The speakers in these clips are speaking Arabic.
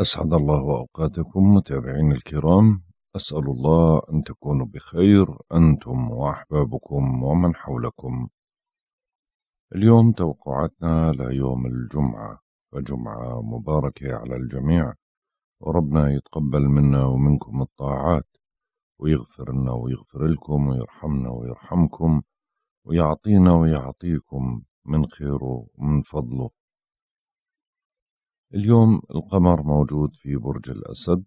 أسعد الله أوقاتكم متابعين الكرام أسأل الله أن تكونوا بخير أنتم وأحبابكم ومن حولكم اليوم توقعاتنا ليوم الجمعة فجمعة مباركة على الجميع وربنا يتقبل منا ومنكم الطاعات ويغفر لنا ويغفر لكم ويرحمنا ويرحمكم ويعطينا ويعطيكم من خيره ومن فضله اليوم القمر موجود في برج الأسد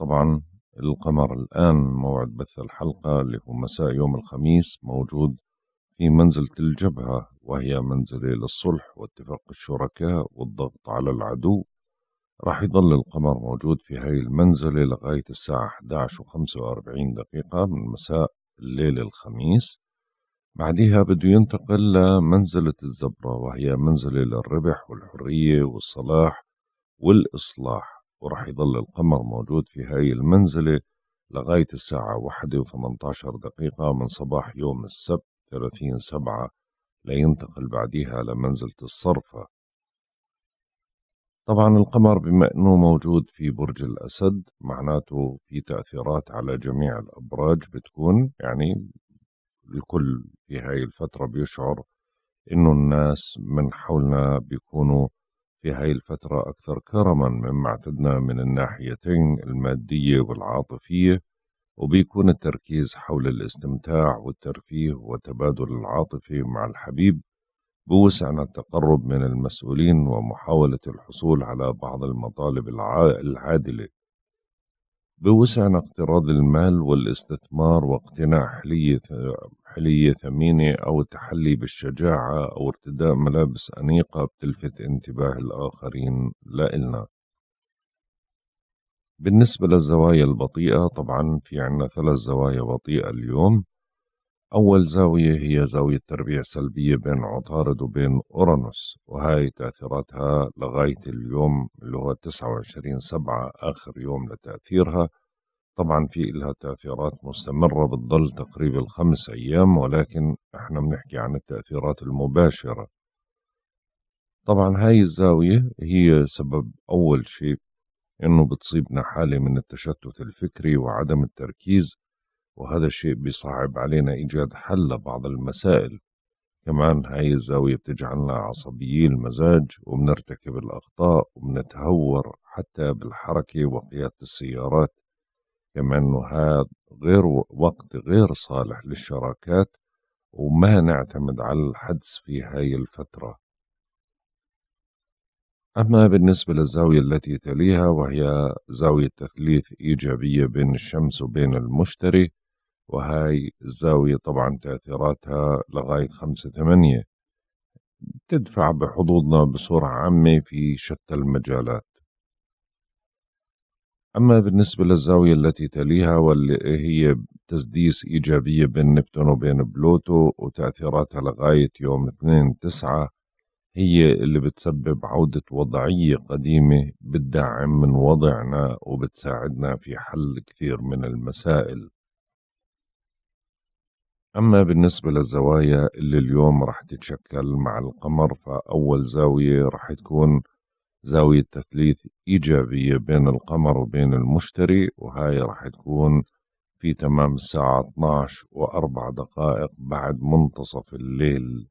طبعا القمر الآن موعد بث الحلقة اللي هو مساء يوم الخميس موجود في منزلة الجبهة وهي منزلة للصلح واتفاق الشركاء والضغط على العدو راح يظل القمر موجود في هاي المنزلة لغاية الساعة 11 و 45 دقيقة من مساء الليل الخميس بعديها بده ينتقل لمنزلة الزبرة وهي منزلة للربح والحرية والصلاح والإصلاح ورح يضل القمر موجود في هاي المنزلة لغاية الساعة واحدة وثمنتاشر دقيقة من صباح يوم السبت ثلاثين سبعة لينتقل بعديها لمنزلة الصرفة طبعا القمر بما أنه موجود في برج الأسد معناته في تأثيرات على جميع الأبراج بتكون يعني الكل في هاي الفترة بيشعر إنه الناس من حولنا بيكونوا في هاي الفترة أكثر كرما مما اعتدنا من الناحيتين المادية والعاطفية وبيكون التركيز حول الاستمتاع والترفيه وتبادل العاطفي مع الحبيب بوسعنا التقرب من المسؤولين ومحاولة الحصول على بعض المطالب العادلة بوسعنا اقتراض المال والاستثمار واقتناء حلية حلية ثمينة أو التحلي بالشجاعة أو ارتداء ملابس أنيقة بتلفت انتباه الآخرين لإلنا بالنسبة للزوايا البطيئة طبعا في عنا ثلاث زوايا بطيئة اليوم أول زاوية هي زاوية تربيع سلبية بين عطارد وبين أورانوس وهاي تأثيراتها لغاية اليوم اللي هو 29 سبعة آخر يوم لتأثيرها طبعا في إلها تأثيرات مستمرة بتضل تقريبا الخمس أيام ولكن احنا بنحكي عن التأثيرات المباشرة طبعا هاي الزاوية هي سبب أول شيء إنه بتصيبنا حالة من التشتت الفكري وعدم التركيز وهذا الشيء بيصعب علينا إيجاد حل لبعض المسائل كمان هاي الزاوية بتجعلنا عصبيي المزاج وبنرتكب الأخطاء وبنتهور حتى بالحركة وقيادة السيارات كمان هذا غير وقت غير صالح للشراكات وما نعتمد على الحدس في هاي الفترة أما بالنسبة للزاوية التي تليها وهي زاوية تثليث إيجابية بين الشمس وبين المشتري وهاي الزاوية طبعا تأثيراتها لغاية خمسة ثمانية تدفع بحظوظنا بصورة عامة في شتى المجالات أما بالنسبة للزاوية التي تليها واللي هي تسديس إيجابية بين نبتون وبين بلوتو وتأثيراتها لغاية يوم اثنين تسعة هي اللي بتسبب عودة وضعية قديمة بتدعم من وضعنا وبتساعدنا في حل كثير من المسائل أما بالنسبة للزوايا اللي اليوم راح تتشكل مع القمر فأول زاوية راح تكون زاوية تثليث إيجابية بين القمر وبين المشتري وهاي راح تكون في تمام الساعة 12 وأربع دقائق بعد منتصف الليل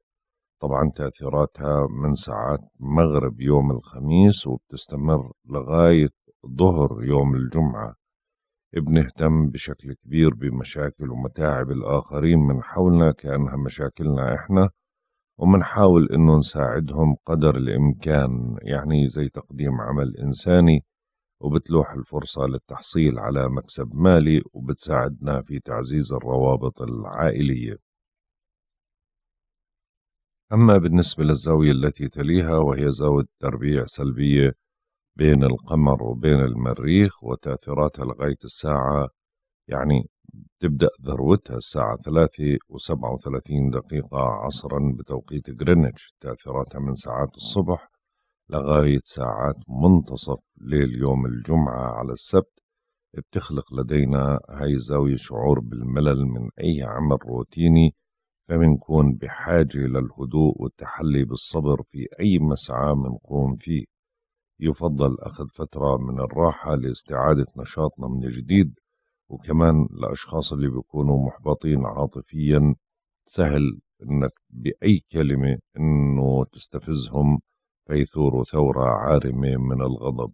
طبعا تأثيراتها من ساعات مغرب يوم الخميس وبتستمر لغاية ظهر يوم الجمعة بنهتم بشكل كبير بمشاكل ومتاعب الآخرين من حولنا كأنها مشاكلنا إحنا ومنحاول إنه نساعدهم قدر الإمكان يعني زي تقديم عمل إنساني وبتلوح الفرصة للتحصيل على مكسب مالي وبتساعدنا في تعزيز الروابط العائلية أما بالنسبة للزاوية التي تليها وهي زاوية تربيع سلبية بين القمر وبين المريخ وتأثيراتها لغاية الساعة يعني تبدأ ذروتها الساعة ثلاثة وسبعة وثلاثين دقيقة عصرا بتوقيت غرينتش تأثيراتها من ساعات الصبح لغاية ساعات منتصف ليل يوم الجمعة على السبت بتخلق لدينا هاي الزاوية شعور بالملل من أي عمل روتيني فمنكون بحاجة للهدوء والتحلي بالصبر في أي مسعى منقوم فيه يفضل أخذ فترة من الراحة لاستعادة نشاطنا من جديد وكمان الأشخاص اللي بيكونوا محبطين عاطفيا سهل إنك بأي كلمة إنه تستفزهم فيثوروا ثورة عارمة من الغضب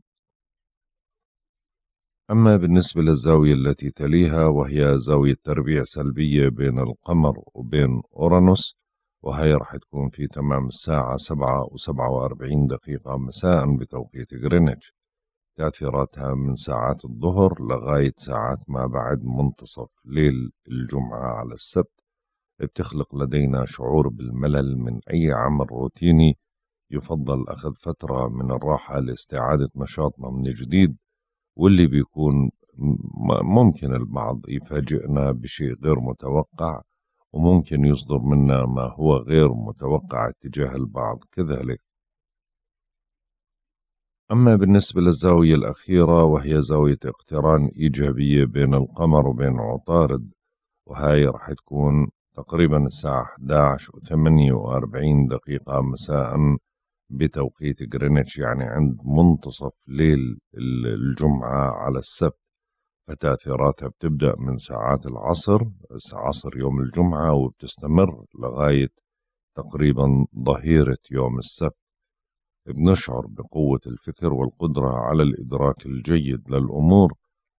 أما بالنسبة للزاوية التي تليها وهي زاوية تربيع سلبية بين القمر وبين أورانوس وهي راح تكون في تمام الساعة سبعة وسبعة وأربعين دقيقة مساء بتوقيت غرينتش تأثيراتها من ساعات الظهر لغاية ساعات ما بعد منتصف ليل الجمعة على السبت بتخلق لدينا شعور بالملل من أي عمل روتيني يفضل أخذ فترة من الراحة لاستعادة نشاطنا من جديد واللي بيكون ممكن البعض يفاجئنا بشيء غير متوقع وممكن يصدر منا ما هو غير متوقع تجاه البعض كذلك أما بالنسبة للزاوية الأخيرة وهي زاوية اقتران إيجابية بين القمر وبين عطارد وهاي راح تكون تقريبا الساعة 11 و 48 دقيقة مساء بتوقيت جرينتش يعني عند منتصف ليل الجمعة على السبت فتأثيراتها بتبدأ من ساعات العصر عصر يوم الجمعة وبتستمر لغاية تقريبا ظهيرة يوم السبت بنشعر بقوة الفكر والقدرة على الإدراك الجيد للأمور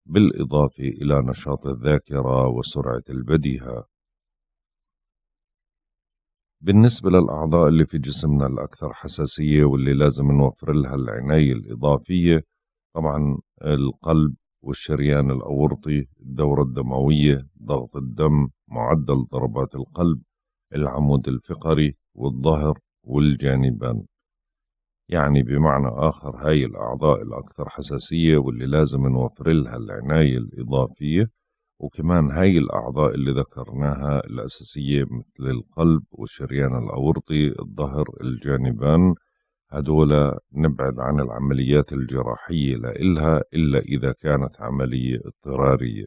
بالإضافة إلى نشاط الذاكرة وسرعة البديهة بالنسبة للأعضاء اللي في جسمنا الأكثر حساسية واللي لازم نوفر لها العناية الإضافية طبعا القلب والشريان الأورطي الدورة الدموية ضغط الدم معدل ضربات القلب العمود الفقري والظهر والجانبان يعني بمعنى آخر هاي الأعضاء الأكثر حساسية واللي لازم نوفر لها العناية الإضافية وكمان هاي الأعضاء اللي ذكرناها الأساسية مثل القلب والشريان الأورطي الظهر الجانبان هدول نبعد عن العمليات الجراحية لإلها إلا إذا كانت عملية اضطرارية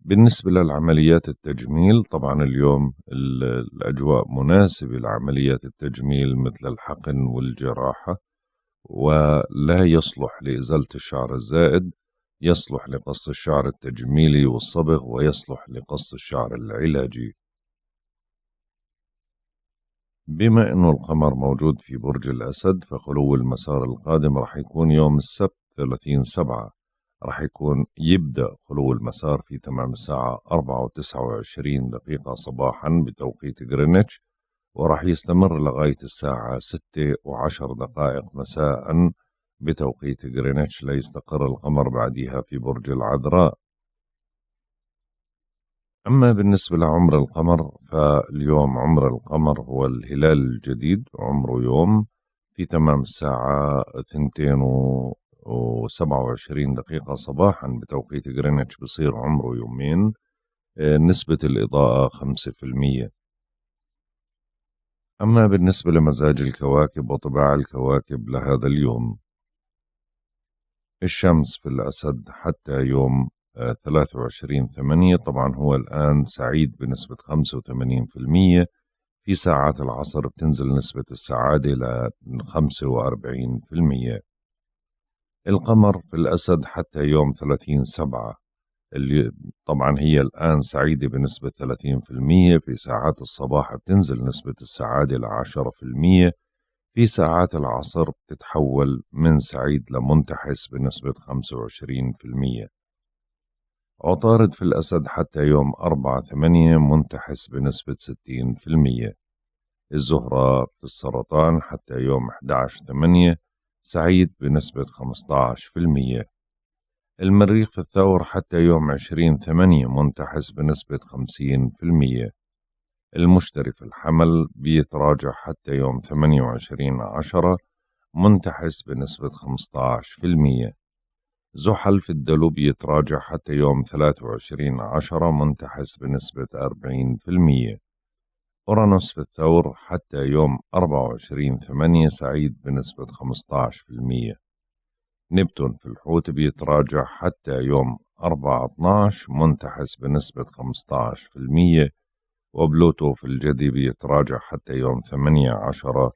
بالنسبة للعمليات التجميل طبعا اليوم الأجواء مناسبة لعمليات التجميل مثل الحقن والجراحة ولا يصلح لإزالة الشعر الزائد يصلح لقص الشعر التجميلي والصبغ ويصلح لقص الشعر العلاجي بما أنه القمر موجود في برج الأسد فخلو المسار القادم رح يكون يوم السبت 30 سبعة رح يكون يبدأ خلو المسار في تمام الساعة 4 و29 دقيقة صباحا بتوقيت غرينتش ورح يستمر لغاية الساعة 6 و10 دقائق مساء بتوقيت غرينتش ليستقر القمر بعدها في برج العذراء أما بالنسبة لعمر القمر فاليوم عمر القمر هو الهلال الجديد عمره يوم في تمام الساعة ثنتين و وعشرين دقيقة صباحا بتوقيت جرينتش بصير عمره يومين آه، نسبة الإضاءة خمسة المية أما بالنسبة لمزاج الكواكب وطباع الكواكب لهذا اليوم الشمس في الأسد حتى يوم 23 آه، 8 طبعا هو الآن سعيد بنسبة 85% في ساعات العصر بتنزل نسبة السعادة إلى 45% القمر في الأسد حتى يوم 30 7 اللي طبعا هي الآن سعيدة بنسبة 30% في ساعات الصباح بتنزل نسبة السعادة إلى 10% في ساعات العصر بتتحول من سعيد لمنتحس بنسبة المية عطارد في الأسد حتى يوم 4-8 منتحس بنسبة 60% الزهرة في السرطان حتى يوم 11-8 سعيد بنسبة 15% المريخ في الثور حتى يوم 20-8 منتحس بنسبة 50% المشتري في الحمل بيتراجع حتى يوم 28 عشرة منتحس بنسبة 15% زحل في الدلو يتراجع حتى يوم 23 عشرة منتحس بنسبة 40% أورانوس في الثور حتى يوم 24 ثمانية سعيد بنسبة 15% نبتون في الحوت بيتراجع حتى يوم 4 12 منتحس بنسبة 15% وبلوتو في الجدي بيتراجع حتى يوم 18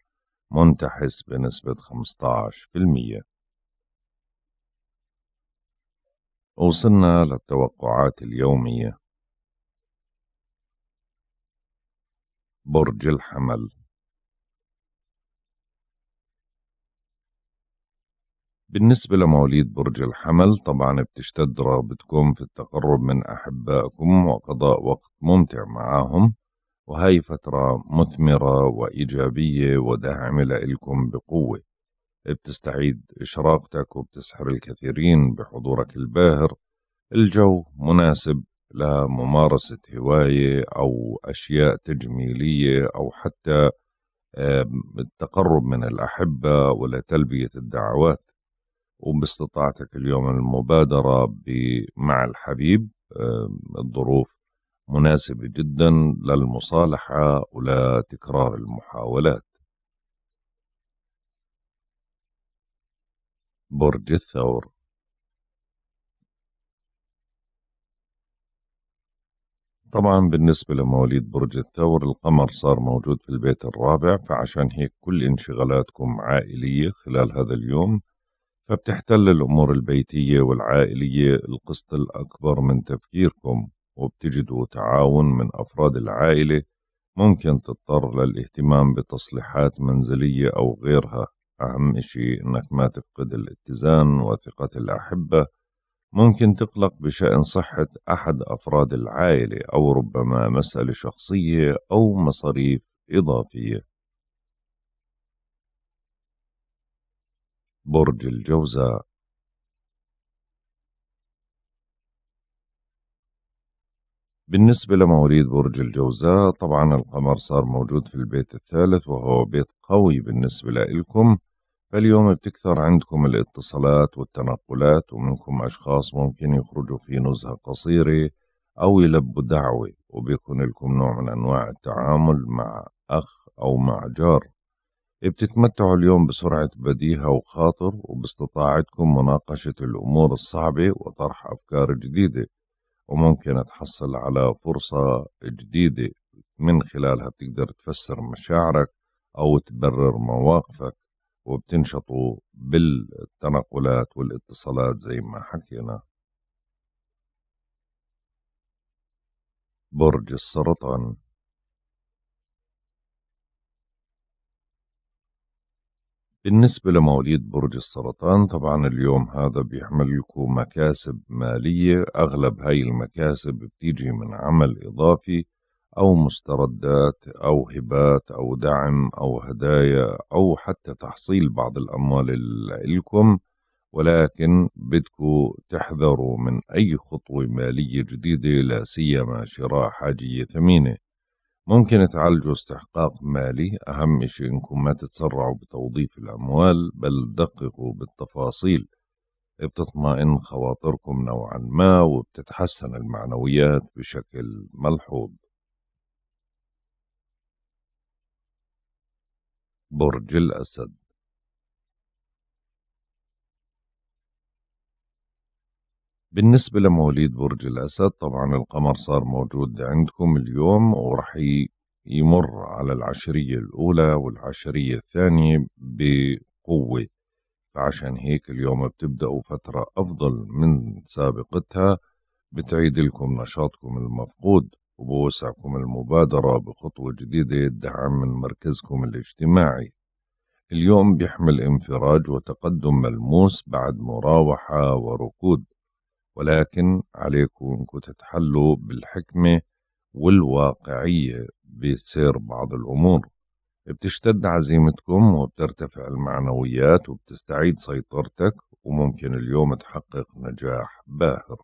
منتحس بنسبة 15% وصلنا للتوقعات اليومية برج الحمل بالنسبة لمواليد برج الحمل طبعا بتشتد رغبتكم في التقرب من أحبائكم وقضاء وقت ممتع معهم وهي فترة مثمرة وإيجابية وداعمة لإلكم بقوة بتستعيد إشراقتك وبتسحر الكثيرين بحضورك الباهر الجو مناسب لممارسة هواية أو أشياء تجميلية أو حتى التقرب من الأحبة ولتلبية الدعوات وباستطاعتك اليوم المبادرة مع الحبيب الظروف مناسبة جدا للمصالحة ولتكرار المحاولات برج الثور طبعا بالنسبة لمواليد برج الثور القمر صار موجود في البيت الرابع فعشان هيك كل انشغالاتكم عائلية خلال هذا اليوم فبتحتل الأمور البيتية والعائلية القسط الأكبر من تفكيركم وبتجدوا تعاون من أفراد العائلة ممكن تضطر للاهتمام بتصليحات منزلية أو غيرها أهم شيء أنك ما تفقد الاتزان وثقة الأحبة ممكن تقلق بشأن صحة أحد أفراد العائلة أو ربما مسألة شخصية أو مصاريف إضافية برج الجوزاء بالنسبة لمواليد برج الجوزاء طبعا القمر صار موجود في البيت الثالث وهو بيت قوي بالنسبة لإلكم فاليوم بتكثر عندكم الاتصالات والتنقلات ومنكم أشخاص ممكن يخرجوا في نزهة قصيرة أو يلبوا دعوة وبيكون لكم نوع من أنواع التعامل مع أخ أو مع جار بتتمتعوا اليوم بسرعة بديهة وخاطر وباستطاعتكم مناقشة الأمور الصعبة وطرح أفكار جديدة وممكن تحصل على فرصة جديدة من خلالها بتقدر تفسر مشاعرك أو تبرر مواقفك وبتنشطوا بالتنقلات والاتصالات زي ما حكينا برج السرطان بالنسبة لمواليد برج السرطان طبعا اليوم هذا بيحمل لكم مكاسب مالية أغلب هاي المكاسب بتيجي من عمل إضافي أو مستردات أو هبات أو دعم أو هدايا أو حتى تحصيل بعض الأموال لكم ولكن بدكم تحذروا من أي خطوة مالية جديدة لا سيما شراء حاجية ثمينة ممكن تعالجوا استحقاق مالي أهم شيء إنكم ما تتسرعوا بتوظيف الأموال بل دققوا بالتفاصيل بتطمئن خواطركم نوعا ما وبتتحسن المعنويات بشكل ملحوظ برج الأسد بالنسبة لمواليد برج الأسد طبعا القمر صار موجود عندكم اليوم ورح يمر على العشرية الأولى والعشرية الثانية بقوة فعشان هيك اليوم بتبدأوا فترة أفضل من سابقتها بتعيد لكم نشاطكم المفقود وبوسعكم المبادرة بخطوة جديدة يدعم من مركزكم الاجتماعي اليوم بيحمل انفراج وتقدم ملموس بعد مراوحة وركود ولكن عليكم انكم تتحلوا بالحكمة والواقعية بتصير بعض الأمور بتشتد عزيمتكم وبترتفع المعنويات وبتستعيد سيطرتك وممكن اليوم تحقق نجاح باهر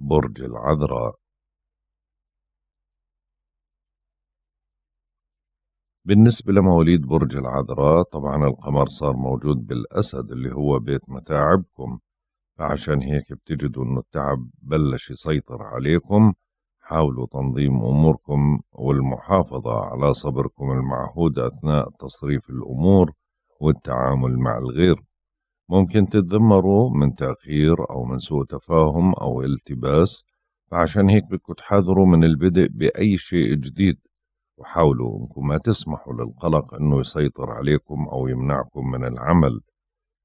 برج العذراء بالنسبة لمواليد برج العذراء طبعا القمر صار موجود بالأسد اللي هو بيت متاعبكم فعشان هيك بتجدوا إنه التعب بلش يسيطر عليكم حاولوا تنظيم أموركم والمحافظة على صبركم المعهود أثناء تصريف الأمور والتعامل مع الغير ممكن تتذمروا من تأخير أو من سوء تفاهم أو التباس فعشان هيك بدكم تحذروا من البدء بأي شيء جديد وحاولوا أنكم ما تسمحوا للقلق أنه يسيطر عليكم أو يمنعكم من العمل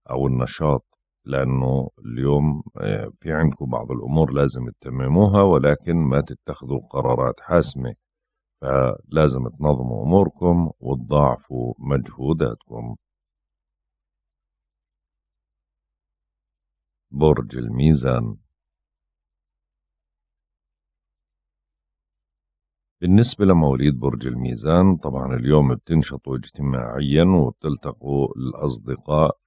أو النشاط لأنه اليوم آه، في عندكم بعض الأمور لازم تتمموها ولكن ما تتخذوا قرارات حاسمة فلازم تنظموا أموركم وتضاعفوا مجهوداتكم برج الميزان بالنسبة لمواليد برج الميزان طبعا اليوم بتنشطوا اجتماعيا وبتلتقوا الأصدقاء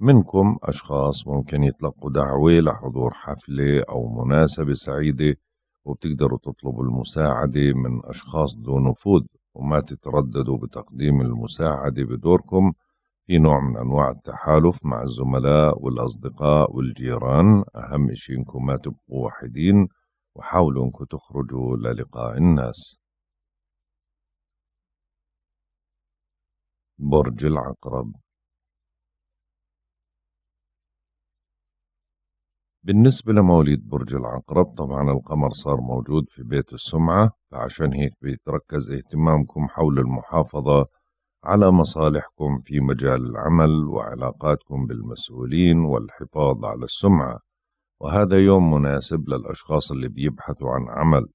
منكم أشخاص ممكن يتلقوا دعوة لحضور حفلة أو مناسبة سعيدة وبتقدروا تطلبوا المساعدة من أشخاص ذو نفوذ وما تترددوا بتقديم المساعدة بدوركم في نوع من أنواع التحالف مع الزملاء والأصدقاء والجيران أهم شيء إنكم ما تبقوا وحيدين وحاولوا إنكم تخرجوا للقاء الناس برج العقرب بالنسبة لمواليد برج العقرب طبعا القمر صار موجود في بيت السمعة فعشان هيك بيتركز اهتمامكم حول المحافظة على مصالحكم في مجال العمل وعلاقاتكم بالمسؤولين والحفاظ على السمعة وهذا يوم مناسب للأشخاص اللي بيبحثوا عن عمل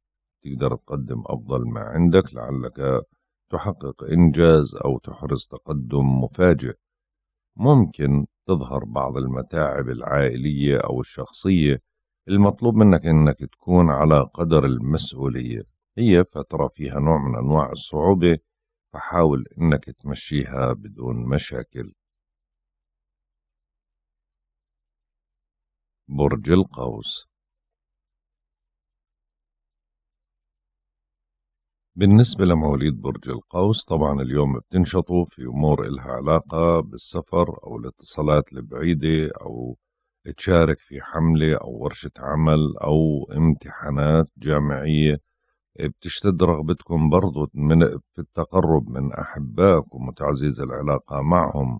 تقدر تقدم أفضل ما عندك لعلك تحقق إنجاز أو تحرز تقدم مفاجئ ممكن تظهر بعض المتاعب العائلية أو الشخصية المطلوب منك أنك تكون على قدر المسؤولية هي فترة فيها نوع من أنواع الصعوبة فحاول انك تمشيها بدون مشاكل برج القوس بالنسبة لمواليد برج القوس طبعا اليوم بتنشطوا في أمور إلها علاقة بالسفر أو الاتصالات البعيدة أو تشارك في حملة أو ورشة عمل أو امتحانات جامعية بتشتد رغبتكم برضو من في التقرب من أحبائكم وتعزيز العلاقة معهم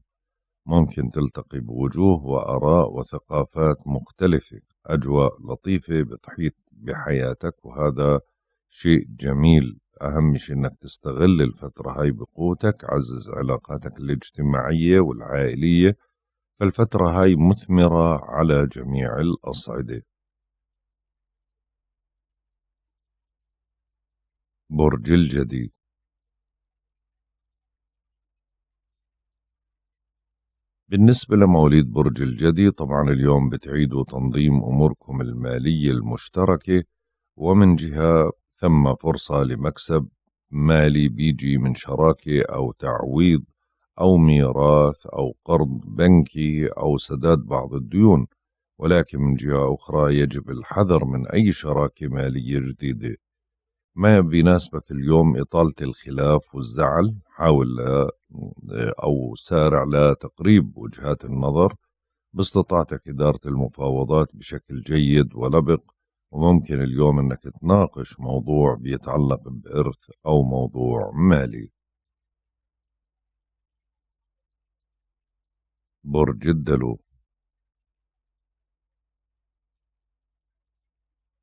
ممكن تلتقي بوجوه وآراء وثقافات مختلفة أجواء لطيفة بتحيط بحياتك وهذا شيء جميل أهم شيء إنك تستغل الفترة هاي بقوتك عزز علاقاتك الاجتماعية والعائلية فالفترة هاي مثمرة على جميع الأصعدة برج الجدي بالنسبة لمواليد برج الجدي طبعا اليوم بتعيدوا تنظيم أموركم المالية المشتركة ومن جهة ثم فرصة لمكسب مالي بيجي من شراكة أو تعويض أو ميراث أو قرض بنكي أو سداد بعض الديون ولكن من جهة أخرى يجب الحذر من أي شراكة مالية جديدة ما بيناسبك اليوم إطالة الخلاف والزعل حاول أو سارع لتقريب وجهات النظر باستطاعتك إدارة المفاوضات بشكل جيد ولبق وممكن اليوم أنك تناقش موضوع بيتعلق بإرث أو موضوع مالي برج الدلو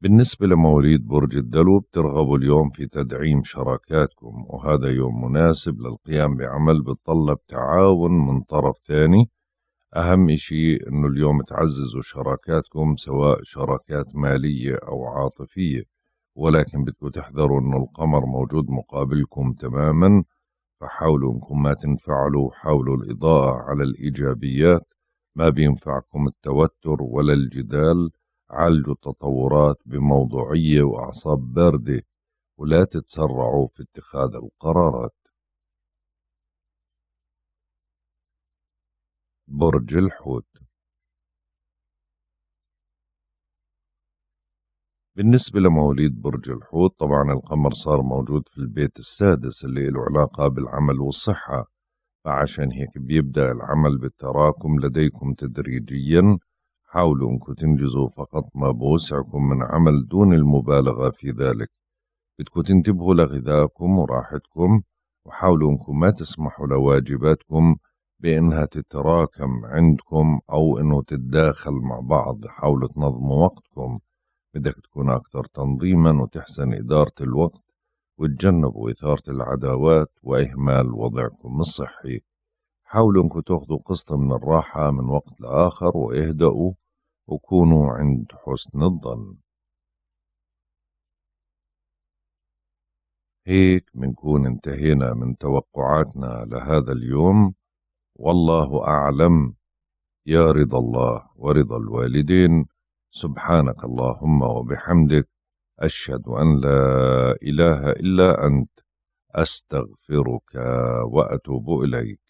بالنسبة لمواليد برج الدلو بترغبوا اليوم في تدعيم شراكاتكم وهذا يوم مناسب للقيام بعمل بتطلب تعاون من طرف ثاني أهم شيء أنه اليوم تعززوا شراكاتكم سواء شراكات مالية أو عاطفية ولكن بدكم تحذروا أنه القمر موجود مقابلكم تماما فحاولوا أنكم ما تنفعلوا حاولوا الإضاءة على الإيجابيات ما بينفعكم التوتر ولا الجدال عالجوا التطورات بموضوعية وأعصاب باردة ولا تتسرعوا في اتخاذ القرارات برج الحوت بالنسبة لمواليد برج الحوت طبعا القمر صار موجود في البيت السادس اللي له علاقة بالعمل والصحة فعشان هيك بيبدأ العمل بالتراكم لديكم تدريجيا حاولوا انكم تنجزوا فقط ما بوسعكم من عمل دون المبالغة في ذلك بدكم تنتبهوا لغذائكم وراحتكم وحاولوا انكم ما تسمحوا لواجباتكم بانها تتراكم عندكم او انه تتداخل مع بعض حاولوا تنظموا وقتكم بدك تكون اكثر تنظيما وتحسن ادارة الوقت وتجنبوا اثارة العداوات واهمال وضعكم الصحي حاولوا انكم تاخذوا قسط من الراحة من وقت لآخر واهدأوا وكونوا عند حسن الظن هيك منكون انتهينا من توقعاتنا لهذا اليوم والله أعلم يا رضا الله ورضا الوالدين سبحانك اللهم وبحمدك أشهد أن لا إله إلا أنت أستغفرك وأتوب إليك